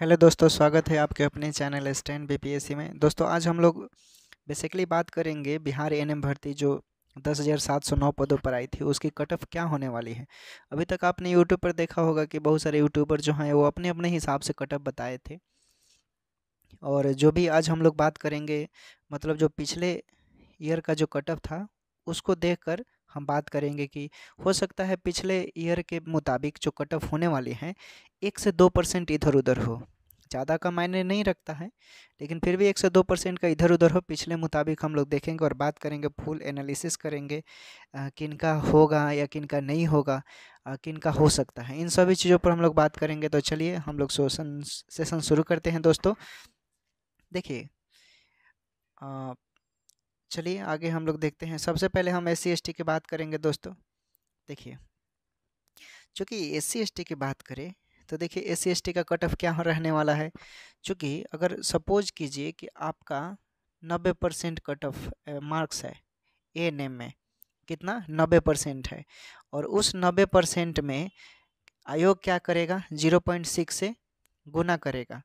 hello दोस्तों स्वागत है आपके अपने चैनल स्टैंड बीपीएससी में दोस्तों आज हम लोग बेसिकली बात करेंगे बिहार एनएम भर्ती जो दस हज़ार सात सौ नौ पदों पर आई थी उसकी कट ऑफ क्या होने वाली है अभी तक आपने यूट्यूब पर देखा होगा कि बहुत सारे यूट्यूबर जो हैं वो अपने अपने हिसाब से कट ऑफ बताए थे और जो भी आज हम लोग बात करेंगे मतलब जो पिछले ईयर का जो कट ऑफ था उसको देख कर हम बात करेंगे कि हो सकता है पिछले ईयर के मुताबिक जो कट ऑफ होने वाले हैं एक से दो परसेंट इधर उधर हो ज़्यादा का मायने नहीं रखता है लेकिन फिर भी एक से दो परसेंट का इधर उधर हो पिछले मुताबिक हम लोग देखेंगे और बात करेंगे फुल एनालिसिस करेंगे किन का होगा या किन का नहीं होगा किन का हो सकता है इन सभी चीज़ों पर हम लोग बात करेंगे तो चलिए हम लोग सोशन सेशन शुरू करते हैं दोस्तों देखिए चलिए आगे हम लोग देखते हैं सबसे पहले हम एस सी की बात करेंगे दोस्तों देखिए चूँकि एस सी की बात करें तो देखिए एस सी का कट ऑफ क्या रहने वाला है चूँकि अगर सपोज कीजिए कि आपका नब्बे परसेंट कट ऑफ मार्क्स है ए एन एम में कितना नब्बे परसेंट है और उस नब्बे परसेंट में आयोग क्या करेगा जीरो पॉइंट सिक्स से गुना करेगा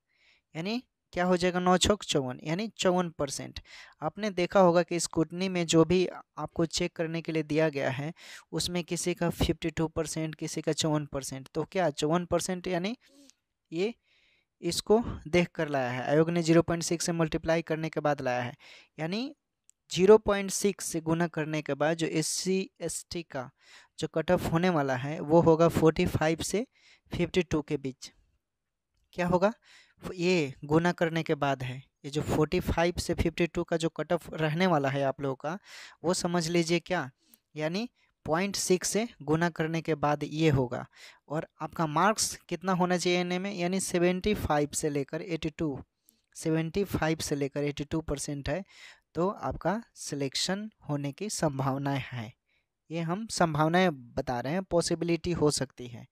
यानी क्या हो जाएगा नौ छोक चौवन यानी चौवन परसेंट आपने देखा होगा कि स्कूटनी में जो भी आपको चेक करने के लिए दिया गया है उसमें किसी का फिफ्टी टू परसेंट किसी का चौवन परसेंट तो क्या चौवन परसेंट यानी ये इसको देख कर लाया है आयोग ने जीरो पॉइंट सिक्स से मल्टीप्लाई करने के बाद लाया है यानी जीरो पॉइंट सिक्स से गुना करने के बाद जो एस सी एस टी का जो कट ऑफ होने वाला है वो होगा फोर्टी फाइव से फिफ्टी टू के बीच क्या होगा ये गुना करने के बाद है ये जो 45 से 52 का जो कट ऑफ रहने वाला है आप लोगों का वो समझ लीजिए क्या यानी पॉइंट सिक्स से गुना करने के बाद ये होगा और आपका मार्क्स कितना होना चाहिए एन में यानी सेवेंटी फाइव से लेकर एटी टू सेवेंटी फाइव से लेकर एटी टू परसेंट है तो आपका सिलेक्शन होने की संभावनाएं हैं ये हम संभावनाएं बता रहे हैं पॉसिबिलिटी हो सकती है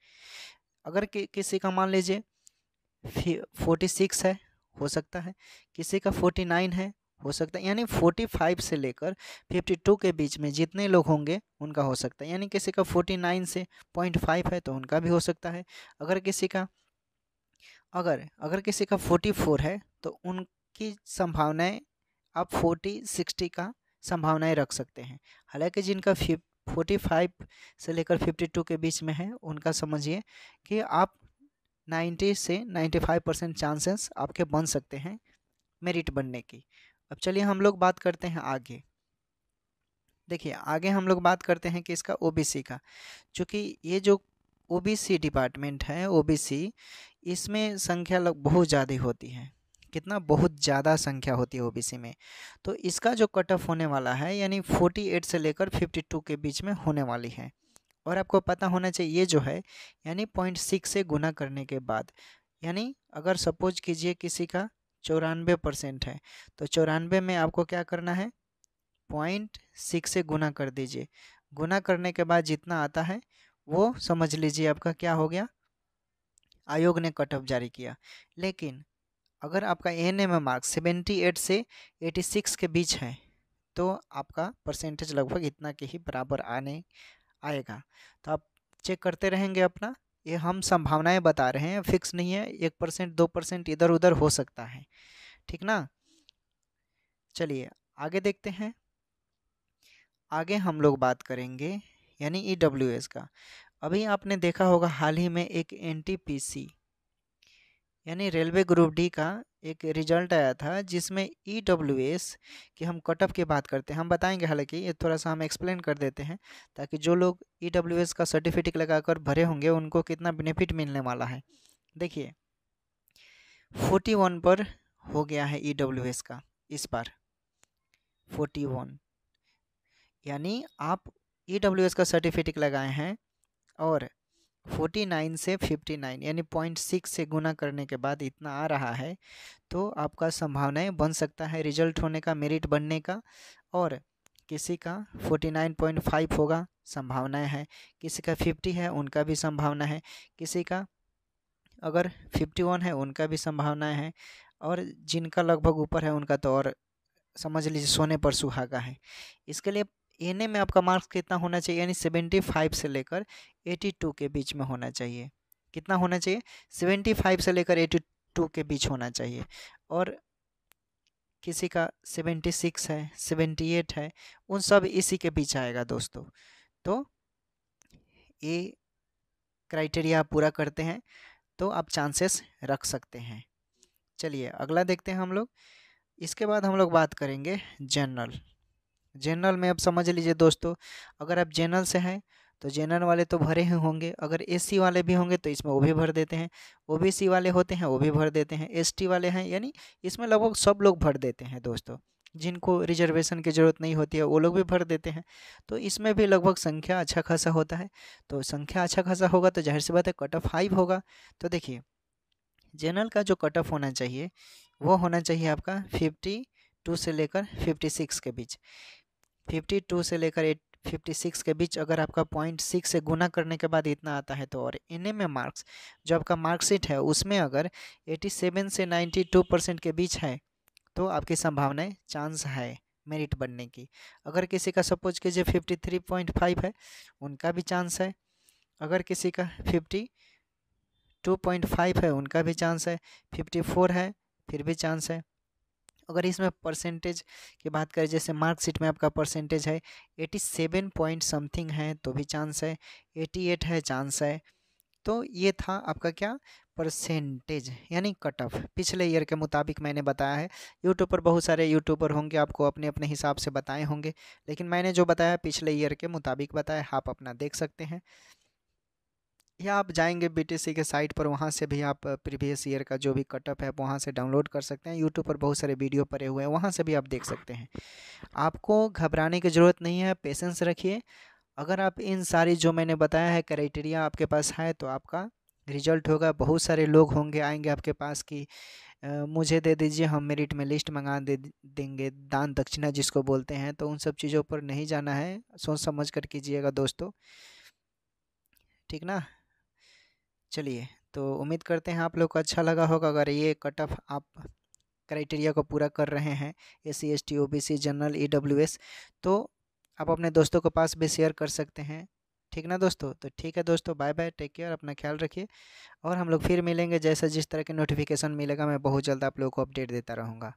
अगर कि, किसी का मान लीजिए फोर्टी सिक्स है हो सकता है किसी का फोर्टी नाइन है हो सकता है यानी फोर्टी फाइव से लेकर फिफ्टी टू के बीच में जितने लोग होंगे उनका हो सकता है यानी किसी का फोर्टी नाइन से पॉइंट फाइव है तो उनका भी हो सकता है अगर किसी का अगर अगर किसी का फोर्टी फोर है तो उनकी संभावनाएं आप फोर्टी सिक्सटी का संभावनाएं रख सकते हैं हालांकि जिनका फिफ फोर्टी फाइव से लेकर फिफ्टी टू के बीच में है उनका समझिए कि आप 90 से 95 परसेंट चांसेस आपके बन सकते हैं मेरिट बनने की अब चलिए हम लोग बात करते हैं आगे देखिए आगे हम लोग बात करते हैं कि इसका ओबीसी का चूँकि ये जो ओबीसी डिपार्टमेंट है ओबीसी इसमें संख्या लग बहुत ज़्यादा होती है कितना बहुत ज़्यादा संख्या होती है ओबीसी में तो इसका जो कट ऑफ होने वाला है यानी 48 से लेकर 52 के बीच में होने वाली है और आपको पता होना चाहिए ये जो है यानी पॉइंट सिक्स से गुना करने के बाद यानी अगर सपोज कीजिए किसी का चौरानवे परसेंट है तो चौरानवे में आपको क्या करना है पॉइंट सिक्स से गुना कर दीजिए गुना करने के बाद जितना आता है वो समझ लीजिए आपका क्या हो गया आयोग ने कट ऑफ जारी किया लेकिन अगर आपका N M marks seventy eight से एटी सिक्स के बीच है तो आपका परसेंटेज लगभग इतना के ही बराबर आने आएगा तो आप चेक करते रहेंगे अपना ये हम संभावनाएं बता रहे हैं फिक्स नहीं है एक परसेंट दो परसेंट इधर उधर हो सकता है ठीक ना चलिए आगे देखते हैं आगे हम लोग बात करेंगे यानी ई e का अभी आपने देखा होगा हाल ही में एक एन टी पी सी यानी रेलवे ग्रुप डी का एक रिजल्ट आया था जिसमें ई डब्ल्यू एस की हम कटअप की बात करते हैं हम बताएंगे हालांकि ये थोड़ा सा हम एक्सप्लेन कर देते हैं ताकि जो लोग ई डब्ल्यू एस का सर्टिफिकेट लगाकर भरे होंगे उनको कितना बेनिफिट मिलने वाला है देखिए फोर्टी वन पर हो गया है ई डब्ल्यू एस का इस बार फोर्टी वन यानी आप ई डब्ल्यू एस का सर्टिफिकेट लगाए हैं और फोर्टी नाइन से फिफ्टी नाइन यानी पॉइंट सिक्स से गुना करने के बाद इतना आ रहा है तो आपका संभावनाएं बन सकता है रिजल्ट होने का मेरिट बनने का और किसी का फोर्टी नाइन पॉइंट फाइव होगा संभावनाएं हैं किसी का फिफ्टी है उनका भी संभावना है किसी का अगर फिफ्टी वन है उनका भी संभावनाएं हैं और जिनका लगभग ऊपर है उनका तो और समझ लीजिए सोने पर सुहागा है इसके लिए एन ए में आपका मार्क्स कितना होना चाहिए यानी सेवेंटी फाइव से लेकर एटी टू के बीच में होना चाहिए कितना होना चाहिए सेवेंटी फाइव से लेकर एटी टू के बीच होना चाहिए और किसी का सेवेंटी सिक्स है सेवेंटी एट है उन सब इसी के बीच आएगा दोस्तों तो ये क्राइटेरिया आप पूरा करते हैं तो आप चांसेस रख सकते हैं चलिए अगला देखते हैं हम लोग इसके बाद हम लोग बात करेंगे जनरल जनरल में अब समझ लीजिए दोस्तों अगर आप जनरल से हैं तो जनरल वाले तो भरे ही होंगे अगर एससी वाले भी होंगे तो इसमें वो भी भर देते हैं ओबीसी वाले होते हैं वो भी भर देते हैं एसटी वाले हैं यानी इसमें लगभग सब लोग भर देते हैं दोस्तों जिनको रिजर्वेशन की ज़रूरत नहीं होती है वो लोग भी भर देते हैं तो इसमें भी लगभग संख्या अच्छा खासा होता है तो संख्या अच्छा खासा होगा तो जाहिर सी बात है कट ऑफ फाइव होगा तो देखिए जनरल का जो कट ऑफ होना चाहिए वो होना चाहिए आपका फिफ्टी टू से लेकर फिफ्टी सिक्स के बीच फिफ्टी टू से लेकर एट फिफ्टी सिक्स के बीच अगर आपका पॉइंट सिक्स से गुना करने के बाद इतना आता है तो और एन एम मार्क्स जो आपका मार्कशीट है उसमें अगर एटी सेवन से नाइन्टी टू परसेंट के बीच है तो आपकी संभावनाएं चांस है मेरिट बनने की अगर किसी का सपोज कीजिए फिफ्टी थ्री पॉइंट फाइव है उनका भी चांस है अगर किसी का फिफ्टी टू पॉइंट फाइव है उनका भी चांस है फिफ्टी फोर है फिर भी चांस है अगर इसमें परसेंटेज की बात करें जैसे मार्कशीट में आपका परसेंटेज है एटी सेवन पॉइंट समथिंग है तो भी चांस है एटी एट है चांस है तो ये था आपका क्या परसेंटेज यानी कट ऑफ पिछले ईयर के मुताबिक मैंने बताया है यूट्यूब पर बहुत सारे यूट्यूबर होंगे आपको अपने अपने हिसाब से बताए होंगे लेकिन मैंने जो बताया पिछले ईयर के मुताबिक बताया आप अपना देख सकते हैं या आप जाएंगे बीटीसी के साइट पर वहाँ से भी आप प्रीवियस ईयर का जो भी कटअप है वहाँ से डाउनलोड कर सकते हैं यूट्यूब पर बहुत सारे वीडियो पड़े हुए हैं वहाँ से भी आप देख सकते हैं आपको घबराने की ज़रूरत नहीं है पेशेंस रखिए अगर आप इन सारी जो मैंने बताया है क्राइटेरिया आपके पास है तो आपका रिजल्ट होगा बहुत सारे लोग होंगे आएंगे आपके पास कि मुझे दे दीजिए हम मेरिट में लिस्ट मंगा दे देंगे दान दक्षिणा जिसको बोलते हैं तो उन सब चीज़ों पर नहीं जाना है सोच समझ कर कीजिएगा दोस्तों ठीक ना चलिए तो उम्मीद करते हैं आप लोग को अच्छा लगा होगा अगर ये कट ऑफ आप क्राइटेरिया को पूरा कर रहे हैं A C S T O B C general E W S तो आप अपने दोस्तों के पास भी शेयर कर सकते हैं ठीक ना दोस्तों तो ठीक है दोस्तों बाय बाय टेक केयर अपना ख्याल रखिए और हम लोग फिर मिलेंगे जैसा जिस तरह के नोटिफिकेशन मिलेगा मैं बहुत जल्द आप लोगों को अपडेट देता रहूँगा